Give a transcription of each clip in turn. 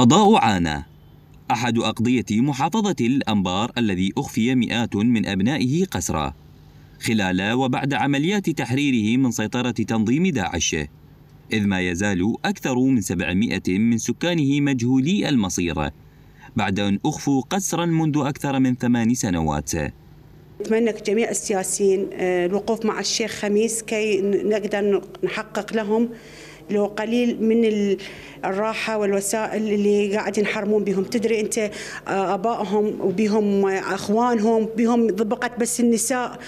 قضاء عانى أحد أقضية محافظة الأنبار الذي أخفي مئات من أبنائه قسرا خلال وبعد عمليات تحريره من سيطرة تنظيم داعش إذ ما يزال أكثر من 700 من سكانه مجهولي المصير بعد أن أخفوا قسرا منذ أكثر من ثمان سنوات أتمنى جميع السياسيين آه، الوقوف مع الشيخ خميس كي نقدر نحقق لهم اللي هو قليل من الراحه والوسائل اللي قاعد ينحرمون بهم تدري انت آه، ابائهم وبهم آه، اخوانهم بهم ضبقت بس النساء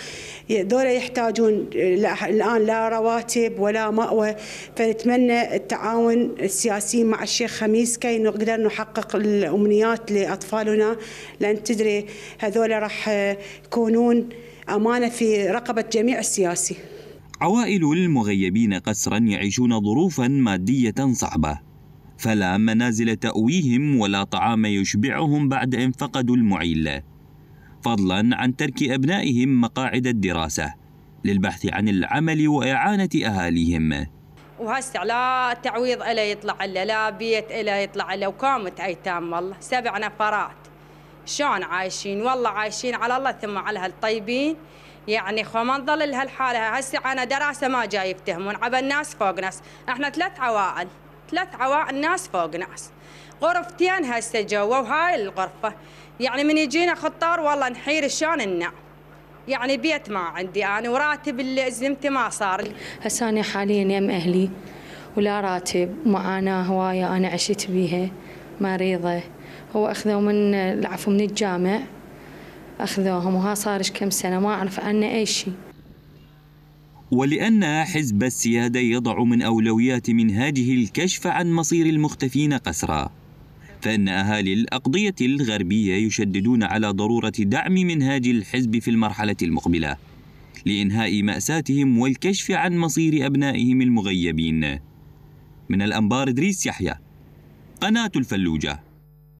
ذولا يحتاجون آه، الان لا رواتب ولا مأوى فنتمنى التعاون السياسي مع الشيخ خميس كي نقدر نحقق الامنيات لاطفالنا لان تدري هذول راح يكونون امانه في رقبه جميع السياسي عوائل المغيبين قسرا يعيشون ظروفا مادية صعبة فلا منازل تأويهم ولا طعام يشبعهم بعد أن فقدوا المعيل فضلا عن ترك أبنائهم مقاعد الدراسة للبحث عن العمل وإعانة أهاليهم وهسه لا تعويض إلا يطلع إلا لا بيت إلا يطلع إلا وكامت أيتام والله سبع نفرات شلون عايشين والله عايشين على الله ثم على هالطيبين يعني خو ما نظل لهالحاله هسه انا دراسه ما جاي يفتهمون عبا الناس فوق ناس احنا ثلاث عوائل ثلاث عوائل ناس فوق ناس غرفتين هسه جوا وهاي الغرفه يعني من يجينا خطار والله نحير شلون النعم يعني بيت ما عندي انا وراتب اللي زمتي ما صار لي هسه انا حاليا يم اهلي ولا راتب معاناه هوايه انا عشت بيها مريضه هو أخذوا من العفو من الجامع أخذوهم وها صار كم سنة ما أعرف عنه أي شيء ولأن حزب السيادة يضع من أولويات منهاجه الكشف عن مصير المختفين قسرا فإن أهالي الأقضية الغربية يشددون على ضرورة دعم منهاج الحزب في المرحلة المقبلة لإنهاء مأساتهم والكشف عن مصير أبنائهم المغيبين من الأنبار إدريس يحيى قناة الفلوجة